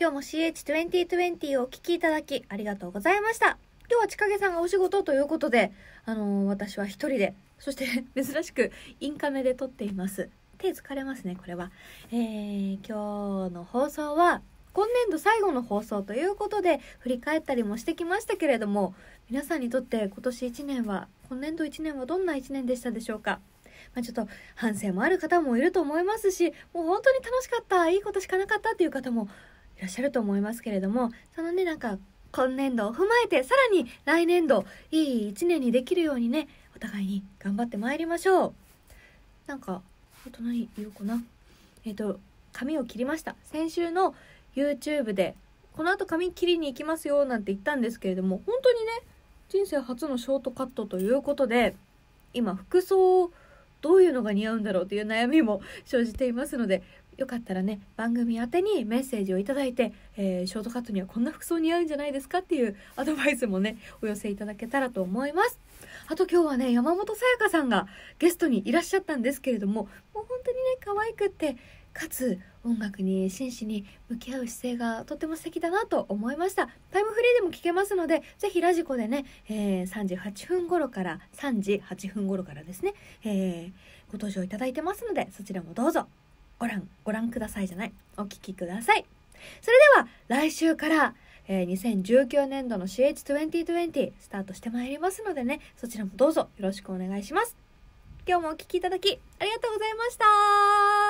今日も CH2020 をお聞きいただきありがとうございました。今日は千景さんがお仕事ということで、あのー、私は一人で、そして 珍しくインカメで撮っています。手疲れますね、これは。えー、今日の放送は、今年度最後の放送ということで振り返ったりもしてきましたけれども皆さんにとって今年1年は今年度1年はどんな1年でしたでしょうか、まあ、ちょっと反省もある方もいると思いますしもう本当に楽しかったいいことしかなかったっていう方もいらっしゃると思いますけれどもそのねなんか今年度を踏まえてさらに来年度いい1年にできるようにねお互いに頑張ってまいりましょうなんかあと何言うかなえっ、ー、と髪を切りました先週の YouTube でこの後髪切りに行きますよなんて言ったんですけれども本当にね人生初のショートカットということで今服装どういうのが似合うんだろうという悩みも生じていますのでよかったらね番組宛てにメッセージを頂いて、えー、ショートカットにはこんな服装似合うんじゃないですかっていうアドバイスもねお寄せいただけたらと思いますあと今日はね山本さやかさんがゲストにいらっしゃったんですけれどももう本当にね可愛くってかつ音楽に真摯に向き合う姿勢がとても素敵だなと思いましたタイムフリーでも聞けますのでぜひラジコでね、えー、3時8分頃から3時8分頃からですね、えー、ご登場いただいてますのでそちらもどうぞご覧、ご覧くださいじゃない。お聞きください。それでは、来週から、えー、2019年度の CH2020 スタートしてまいりますのでね、そちらもどうぞよろしくお願いします。今日もお聴きいただきありがとうございました